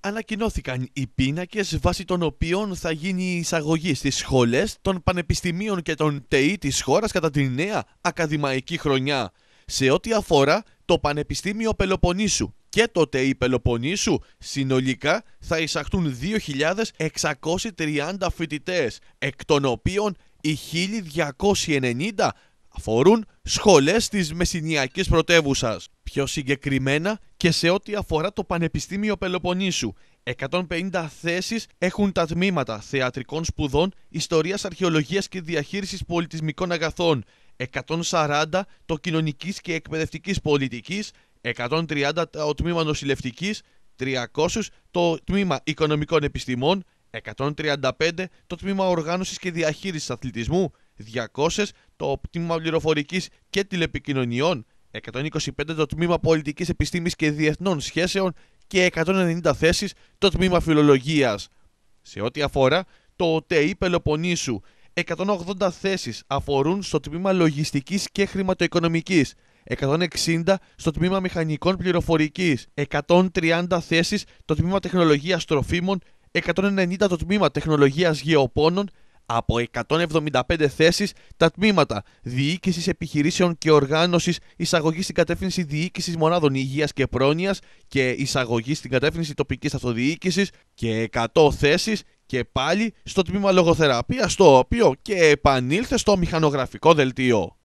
ανακοινώθηκαν οι πίνακες βάσει των οποίων θα γίνει η εισαγωγή στις σχολές των πανεπιστημίων και των τεί της χώρας κατά τη νέα ακαδημαϊκή χρονιά σε ό,τι αφορά το Πανεπιστήμιο Πελοποννήσου και το τεί Πελοποννήσου συνολικά θα εισαχθούν 2.630 φοιτητές εκ των οποίων οι 1.290 αφορούν σχολές της Μεσσηνιακής πρωτεύουσας. Πιο συγκεκριμένα και σε ό,τι αφορά το Πανεπιστήμιο Πελοποννήσου, 150 θέσεις έχουν τα τμήματα θεατρικών σπουδών, ιστορίας αρχαιολογίας και διαχείρισης πολιτισμικών αγαθών, 140 το κοινωνικής και εκπαιδευτικής πολιτικής, 130 το τμήμα νοσηλευτικής, 300 το τμήμα οικονομικών επιστημών, 135 το τμήμα οργάνωσης και διαχείρισης αθλητισμού, 200 το τμήμα πληροφορικής και τηλεπικοινωνιών, 125 το τμήμα πολιτικής επιστήμης και διεθνών σχέσεων και 190 θέσεις το τμήμα φιλολογίας. Σε ό,τι αφορά το ΟΤΕΗ Πελοποννήσου, 180 θέσεις αφορούν στο τμήμα λογιστικής και χρηματοοικονομικής, 160 στο τμήμα μηχανικών πληροφορικής, 130 θέσεις το τμήμα τεχνολογίας τροφίμων, 190 το τμήμα τεχνολογίας γεωπόνων, από 175 θέσεις τα τμήματα διοικηση επιχειρήσεων και οργάνωσης εισαγωγής στην κατεύθυνση διοικηση μονάδων υγεια και Πρόνοιας και εισαγωγής στην κατεύθυνση τοπικής αυτοδιοικηση και 100 θέσεις και πάλι στο τμήμα Λογοθεραπείας, το οποίο και επανήλθε στο μηχανογραφικό δελτίο.